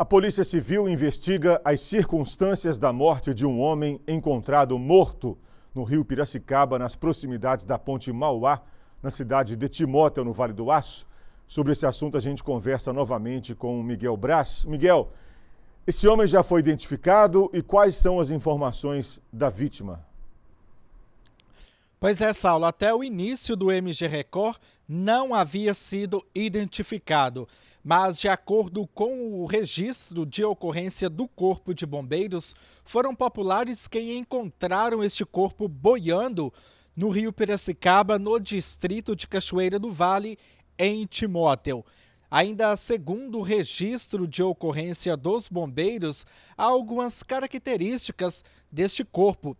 A Polícia Civil investiga as circunstâncias da morte de um homem encontrado morto no rio Piracicaba, nas proximidades da Ponte Mauá, na cidade de Timóteo, no Vale do Aço. Sobre esse assunto, a gente conversa novamente com Miguel Braz. Miguel, esse homem já foi identificado e quais são as informações da vítima? Pois é, Saulo, até o início do MG Record, não havia sido identificado, mas, de acordo com o registro de ocorrência do Corpo de Bombeiros, foram populares quem encontraram este corpo boiando no rio Piracicaba, no distrito de Cachoeira do Vale, em Timóteo. Ainda segundo o registro de ocorrência dos bombeiros, há algumas características deste corpo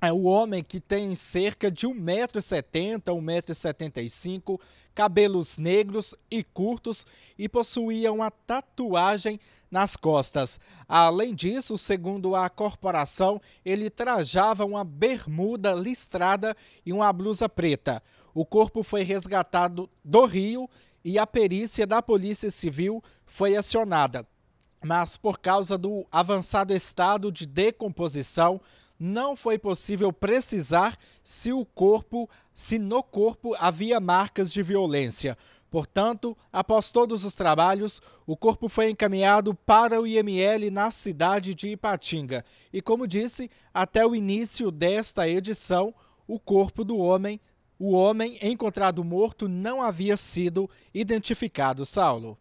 é o homem que tem cerca de 1,70m, 1,75m, cabelos negros e curtos e possuía uma tatuagem nas costas. Além disso, segundo a corporação, ele trajava uma bermuda listrada e uma blusa preta. O corpo foi resgatado do rio e a perícia da Polícia Civil foi acionada. Mas por causa do avançado estado de decomposição, não foi possível precisar se o corpo, se no corpo havia marcas de violência. Portanto, após todos os trabalhos, o corpo foi encaminhado para o IML na cidade de Ipatinga. E como disse, até o início desta edição, o corpo do homem, o homem encontrado morto não havia sido identificado, Saulo.